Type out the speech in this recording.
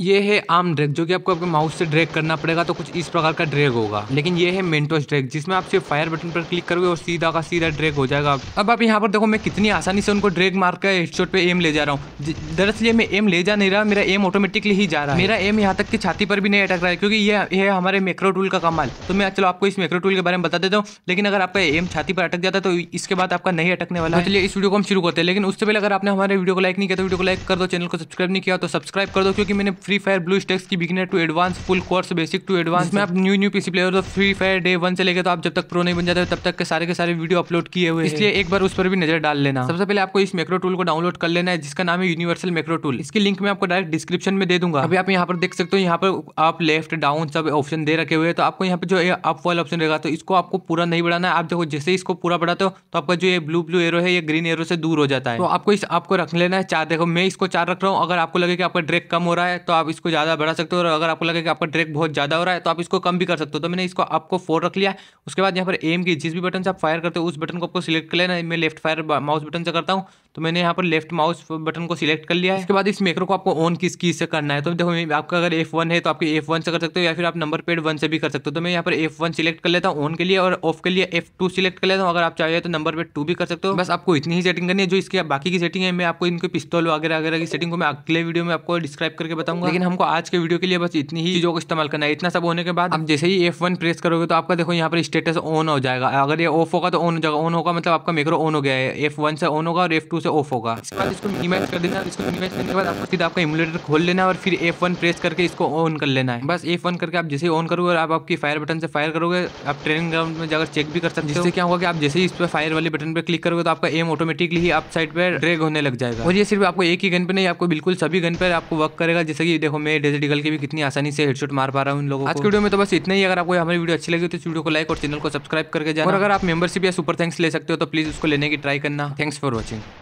ये है आम ड्रैग जो कि आपको आपके माउस से ड्रैग करना पड़ेगा तो कुछ इस प्रकार का ड्रैग होगा लेकिन ये है मेंटोस ड्रैग जिसमें आप सिर्फ फायर बटन पर क्लिक करोगे और सीधा का सीधा ड्रैग हो जाएगा अब आप यहाँ पर देखो मैं कितनी आसानी से उनको ड्रैग मार कर हेडशॉट पे एम ले जा रहा हूँ दरअसल ये मैं एम ले जा नहीं रहा मेरा एम ऑटोमेटिकली ही जा रहा है मेरा एम यहाँ तक की छाती पर भी नहीं अटक रहा है क्योंकि ये है हमारे मेक्रो टूल का कमाल तो मैं चलो आपको इस मेक्रो टूल के बारे में बता देता हूँ लेकिन अगर आपका एम छाती पर अटक जाता है तो इसके बाद आपका नहीं अटकने वाला तो चलिए इस वीडियो को हम शुरू करते हैं लेकिन उससे पहले अगर आपने हमारे वीडियो को लाइक नहीं किया तो वीडियो को लाइक कर दो चैनल को सब्सक्राइब नहीं किया तो सब्सक्राइब कर दो क्योंकि मैंने फ्री फायर ब्लू स्टेक्स की beginner to advance full course basic to advance में आप न्यू न्यू पीसी प्लेयर तो फ्री फायर डे वन से लेकर तो आप जब तक प्रो नहीं बन जाते तब तक के सारे के सारे वीडियो अपलोड किए हुए इसलिए एक बार उस पर भी नजर डाल लेना सबसे पहले आपको इस मेक्रो टूल को डाउनलोड कर लेना है जिसका नाम है यूनिवर्सल मेक्रो टूल इसकी लिंक मैं आपको डायरेक्ट डिस्क्रिप्शन में दे दूंगा अभी आप यहाँ पर देख सकते हो यहाँ पर आप लेफ्ट डाउन सब ऑप्शन दे रखे हुए तो आपको यहाँ पर जो अप वाला ऑप्शन रहेगा तो इसको आपको पूरा नहीं बढ़ाना है आप देखो जैसे इसको पूरा बढ़ाते हो तो आपका जो ये ब्लू ब्लू एरो है ये ग्रीन एरो से दूर हो जाता है तो आपको इस आपको रख लेना है चार देखो मैं इसको चार रख रहा हूँ अगर आपको लगे कि आपका ड्रेक कम हो रहा है तो आप इसको ज़्यादा बढ़ा सकते हो और अगर आपको लगे कि आपका ट्रैक बहुत ज़्यादा हो रहा है तो आप इसको कम भी कर सकते हो तो मैंने इसको आपको फोर रख लिया उसके बाद यहाँ पर एम की जिस भी बटन से आप फायर करते हो उस बटन को आपको सिलेक्ट कर लेना मैं लेफ्ट फायर माउस बटन से करता हूँ तो मैंने यहाँ पर लेफ्ट माउस बटन को सिलेक्ट कर लिया है इसके बाद इस मेकर को आपको ऑन किस की से करना है तो देखो आपका अगर एफ वन है तो आपके एफ वन से कर सकते हो या फिर आप नंबर पेड वन से भी कर सकते हो तो मैं यहाँ पर एफ वन सिलेक्ट कर लेता हूँ ऑन के लिए और ऑफ के लिए एफ टू सिलेक्ट कर लेता हूँ अगर आप चाहिए तो नंबर पेड टू भी कर सकते हो बस आपको इतनी ही सेटिंग करनी है जो इसकी बाकी की सेटिंग है मैं आपको इनकी पिस्तौल वगैरह वगैरह की सेटिंग को मैं अगले वीडियो में आपको डिस्क्राइब करके बताऊंगा लेकिन हमको आज के वीडियो के लिए बस इतनी ही चीज़ों को इस्तेमाल करना है इतना सब होने के बाद आप जैसे ही एफ वन प्रेस करोगे तो आपका देखो यहाँ पर स्टेटस ऑन हो जाएगा अगर ये ऑफ होगा तो ऑन हो जाएगा ऑन होगा मतलब आपका मेकर ऑन हो गया है एफ वन से ऑन होगा और एफ टू से ऑफ होगा इसके बाद इसको मिनिमाइज कर देना इसको मिनिमाइज करने के बाद आपको सीधा आपका इमुलेटर खोल लेना और फिर एफ वन प्रेस करके इसको ऑन कर लेना है बस एफ वन करके आप जैसे ऑन करोगे और आप आपकी फायर बटन से फायर करोगे आप ट्रेनिंग ग्राउंड में जाकर चेक भी कर सकते हो जिससे क्या होगा कि आप जैसे ही इस पर फायर वाले बटन पर क्लिक करोगे तो आपका एम ऑटोमेटिकली ही आप साइड पर ड्रेग होने लग जाएगा और ये सिर्फ आपको एक ही गन पे नहीं आपको बिल्कुल सभी गन पर आपको वर्क करेगा जैसे कि देखो मैं डेजर्ट ईगल की भी कितनी आसानी से हेडशॉट मार पा रहा हूँ उन लोगों को आज की वीडियो में तो बस इतना ही अगर आपको हमारी वीडियो अच्छी लगी तो वीडियो को लाइक और चैनल को सब्सक्राइब करके जाए और अगर आप मेंबरशिप या सुपर थैंक्स ले सकते हो तो प्लीज़ उसको लेने की ट्राई करना थैंक्स फॉर वॉचिंग